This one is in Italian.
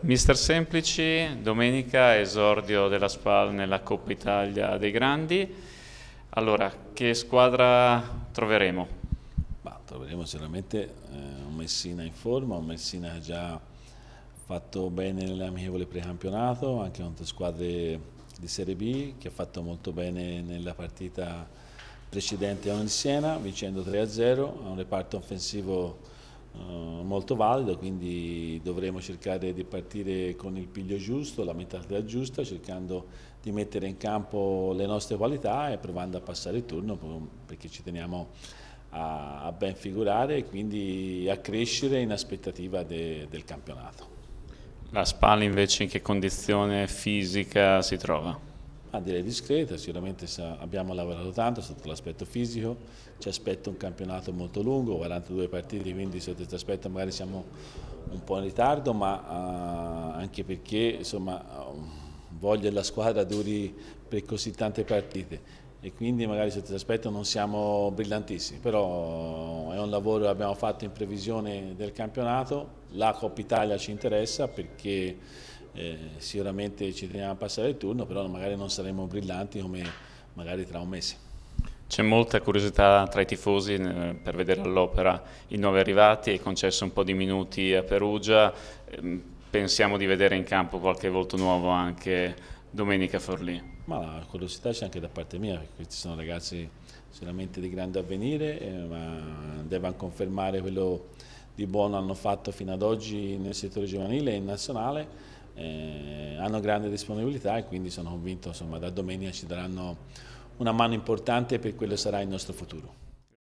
Mister Semplici, domenica esordio della SPAL nella Coppa Italia dei Grandi. Allora, che squadra troveremo? Bah, troveremo sicuramente eh, un Messina in forma, un Messina che ha già fatto bene nell'amichevole precampionato, anche contro squadre di Serie B, che ha fatto molto bene nella partita precedente a Siena, vincendo 3-0, ha un reparto offensivo eh, molto valido, quindi dovremo cercare di partire con il piglio giusto, la mentalità giusta, cercando di mettere in campo le nostre qualità e provando a passare il turno perché ci teniamo a, a ben figurare e quindi a crescere in aspettativa de, del campionato. La Spal invece in che condizione fisica si trova? Ah, direi discreta, sicuramente abbiamo lavorato tanto sotto l'aspetto fisico, ci aspetta un campionato molto lungo, 42 partite, quindi sotto questo aspetto magari siamo un po' in ritardo, ma uh, anche perché insomma, uh, voglio che la squadra duri per così tante partite e quindi magari sotto questo aspetto non siamo brillantissimi, però è un lavoro che abbiamo fatto in previsione del campionato, la Coppa Italia ci interessa perché eh, sicuramente ci teniamo a passare il turno, però magari non saremo brillanti come magari tra un mese. C'è molta curiosità tra i tifosi eh, per vedere all'opera i nuovi arrivati, è concesso un po' di minuti a Perugia, ehm, pensiamo di vedere in campo qualche volto nuovo anche domenica Forlì. Ma la curiosità c'è anche da parte mia, questi sono ragazzi sicuramente di grande avvenire, eh, ma devono confermare quello di buono hanno fatto fino ad oggi nel settore giovanile e in nazionale eh, hanno grande disponibilità e quindi sono convinto insomma, da domenica ci daranno una mano importante per quello che sarà il nostro futuro.